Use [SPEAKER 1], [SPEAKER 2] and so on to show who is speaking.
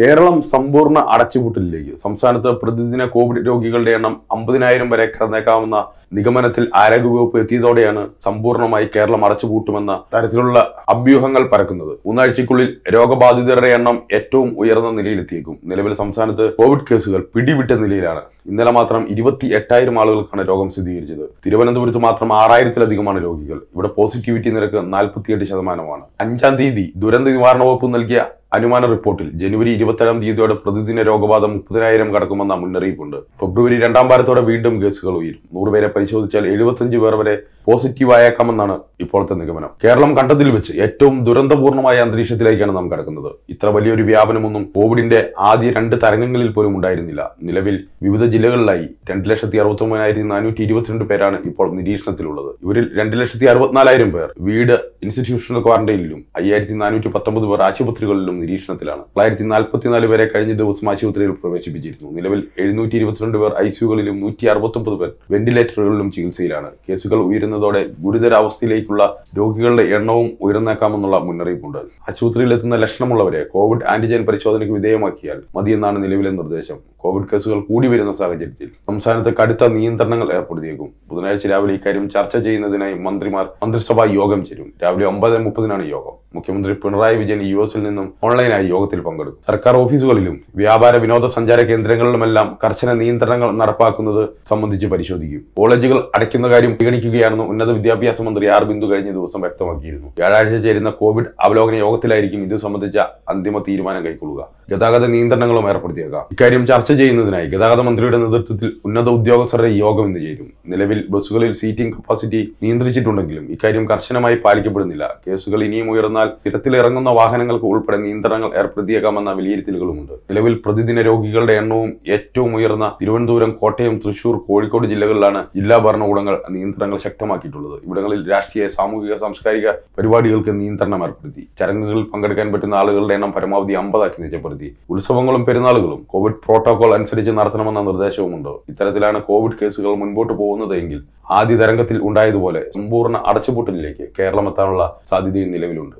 [SPEAKER 1] കേരളം സമ്പൂർണ്ണ അടച്ചുപൂട്ടലിലേക്ക് സംസ്ഥാനത്ത് പ്രതിദിന കോവിഡ് രോഗികളുടെ എണ്ണം അമ്പതിനായിരം വരെ കടന്നേക്കാവുന്ന നിഗമനത്തിൽ ആരോഗ്യവകുപ്പ് എത്തിയതോടെയാണ് സമ്പൂർണ്ണമായി കേരളം അടച്ചുപൂട്ടുമെന്ന തരത്തിലുള്ള അഭ്യൂഹങ്ങൾ പരക്കുന്നത് മൂന്നാഴ്ചക്കുള്ളിൽ രോഗബാധിതരുടെ എണ്ണം ഏറ്റവും ഉയർന്ന നിലയിലെത്തിയേക്കും നിലവിൽ സംസ്ഥാനത്ത് കോവിഡ് കേസുകൾ പിടിവിട്ട നിലയിലാണ് ഇന്നലെ മാത്രം ഇരുപത്തി എട്ടായിരം ആളുകൾക്കാണ് രോഗം സ്ഥിരീകരിച്ചത് തിരുവനന്തപുരത്ത് മാത്രം ആറായിരത്തിലധികമാണ് രോഗികൾ ഇവിടെ പോസിറ്റിവിറ്റി നിരക്ക് നാൽപ്പത്തിയെട്ട് ശതമാനമാണ് അഞ്ചാം തീയതി ദുരന്ത നിവാരണ വകുപ്പ് നൽകിയ അനുമാന റിപ്പോർട്ടിൽ ജനുവരി ഇരുപത്തേഴാം തീയതിയോടെ പ്രതിദിന രോഗബാധ മുപ്പതിനായിരം കടക്കുമെന്ന മുന്നറിയിപ്പുണ്ട് ഫെബ്രുവരി രണ്ടാം വാരത്തോടെ വീണ്ടും കേസുകൾ ഉയരും നൂറുപേരെ പരിശോധിച്ചാൽ എഴുപത്തഞ്ച് പേർ വരെ പോസിറ്റീവായേക്കാമെന്നാണ് ഇപ്പോഴത്തെ നിഗമനം കേരളം കണ്ടതിൽ വെച്ച് ഏറ്റവും ദുരന്തപൂർണമായ അന്തരീക്ഷത്തിലേക്കാണ് നാം കടക്കുന്നത് ഇത്ര വലിയൊരു വ്യാപനമൊന്നും കോവിഡിന്റെ ആദ്യ രണ്ട് തരംഗങ്ങളിൽ പോലും ഉണ്ടായിരുന്നില്ല നിലവിൽ വിവിധ ജില്ലകളിലായി രണ്ട് ലക്ഷത്തി നാനൂറ്റി ഇരുപത്തിരണ്ട് പേരാണ് ഇപ്പോൾ നിരീക്ഷണത്തിലുള്ളത് ഇവരിൽ രണ്ട് ലക്ഷത്തി അറുപത്തിനാലായിരം പേർ വീട് ഇൻസ്റ്റിറ്റ്യൂഷണൽ ക്വാറന്റൈനിലും അയ്യായിരത്തി നാനൂറ്റി പത്തൊമ്പത് പേർ ആശുപത്രികളിലും നിരീക്ഷണത്തിലാണ് തൊള്ളായിരത്തി നാൽപ്പത്തിനാല് പേരെ കഴിഞ്ഞ ദിവസം ആശുപത്രിയിൽ പ്രവേശിപ്പിച്ചിരുന്നു നിലവിൽ എഴുന്നൂറ്റി ഇരുപത്തിരണ്ട് പേർ ഐസിയുകളിലും നൂറ്റി അറുപത്തൊമ്പത് പേർ വെന്റിലേറ്ററുകളിലും ചികിത്സയിലാണ് കേസുകൾ ഉയരുന്ന ഗുരുതര ഗുരുതരാവസ്ഥയിലേക്കുള്ള രോഗികളുടെ എണ്ണവും ഉയർന്നേക്കാമെന്നുള്ള മുന്നറിയിപ്പുണ്ട് എത്തുന്ന ലക്ഷണമുള്ളവരെ കോവിഡ് ആന്റിജൻ പരിശോധനയ്ക്ക് വിധേയമാക്കിയാൽ മതിയെന്നാണ് നിലവിലെ നിർദ്ദേശം കോവിഡ് കേസുകൾ കൂടി വരുന്ന സാഹചര്യത്തിൽ സംസ്ഥാനത്ത് കടുത്ത നിയന്ത്രണങ്ങൾ ഏർപ്പെടുത്തിയേക്കും ബുധനാഴ്ച രാവിലെ ഇക്കാര്യം ചർച്ച ചെയ്യുന്നതിനായി മന്ത്രിമാർ മന്ത്രിസഭാ യോഗം ചേരും രാവിലെ ഒമ്പത് മുപ്പതിനാണ് യോഗം മുഖ്യമന്ത്രി പിണറായി വിജയൻ യു എസിൽ നിന്നും ഓൺലൈനായി യോഗത്തിൽ പങ്കെടുക്കും സർക്കാർ ഓഫീസുകളിലും വ്യാപാര വിനോദസഞ്ചാര കേന്ദ്രങ്ങളിലുമെല്ലാം കർശന നിയന്ത്രണങ്ങൾ നടപ്പാക്കുന്നത് സംബന്ധിച്ച് പരിശോധിക്കും കോളേജുകൾ അടയ്ക്കുന്ന കാര്യം പരിഗണിക്കുകയാണെന്ന് ഉന്നത വിദ്യാഭ്യാസ മന്ത്രി ആർ ബിന്ദു കഴിഞ്ഞ ദിവസം വ്യക്തമാക്കിയിരുന്നു വ്യാഴാഴ്ച ചേരുന്ന കോവിഡ് അവലോകന യോഗത്തിലായിരിക്കും ഇത് സംബന്ധിച്ച അന്തിമ തീരുമാനം കൈക്കൊള്ളുക ഗതാഗത നിയന്ത്രണങ്ങളും ഏർപ്പെടുത്തിയേക്കാം ഇക്കാര്യം ചർച്ച ചെയ്യുന്നതിനായി ഗതാഗത മന്ത്രിയുടെ നേതൃത്വത്തിൽ ഉന്നത ഉദ്യോഗസ്ഥരുടെ യോഗം ഇന്ന് ചേരും നിലവിൽ ബസ്സുകളിൽ സീറ്റിംഗ് കപ്പാസിറ്റി നിയന്ത്രിച്ചിട്ടുണ്ടെങ്കിലും ഇക്കാര്യം കർശനമായി പാലിക്കപ്പെടുന്നില്ല കേസുകൾ ഇനിയും ഉയർന്ന എന്നാൽ നിരത്തിലിറങ്ങുന്ന വാഹനങ്ങൾക്ക് ഉൾപ്പെടെ നിയന്ത്രണങ്ങൾ ഏർപ്പെടുത്തിയേക്കാമെന്ന വിലയിരുത്തലുകളുമുണ്ട് നിലവിൽ പ്രതിദിന രോഗികളുടെ എണ്ണവും ഏറ്റവും ഉയർന്ന തിരുവനന്തപുരം കോട്ടയം തൃശൂർ കോഴിക്കോട് ജില്ലകളിലാണ് ജില്ലാ ഭരണകൂടങ്ങൾ നിയന്ത്രണങ്ങൾ ശക്തമാക്കിയിട്ടുള്ളത് ഇവിടങ്ങളിൽ രാഷ്ട്രീയ സാമൂഹിക സാംസ്കാരിക പരിപാടികൾക്ക് നിയന്ത്രണം ഏർപ്പെടുത്തി ചടങ്ങുകളിൽ പങ്കെടുക്കാൻ പറ്റുന്ന ആളുകളുടെ എണ്ണം പരമാവധി അമ്പതാക്കി നിജപ്പെടുത്തി ഉത്സവങ്ങളും പെരുന്നാളുകളും കോവിഡ് പ്രോട്ടോകോൾ അനുസരിച്ച് നടത്തണമെന്ന നിർദ്ദേശവുമുണ്ട് ഇത്തരത്തിലാണ് കോവിഡ് കേസുകൾ മുൻപോട്ട് പോകുന്നതെങ്കിൽ ആദ്യ തരംഗത്തിൽ ഉണ്ടായതുപോലെ സമ്പൂർണ്ണ അടച്ചുപൂട്ടലിലേക്ക് എത്താനുള്ള സാധ്യതയും നിലവിലുണ്ട്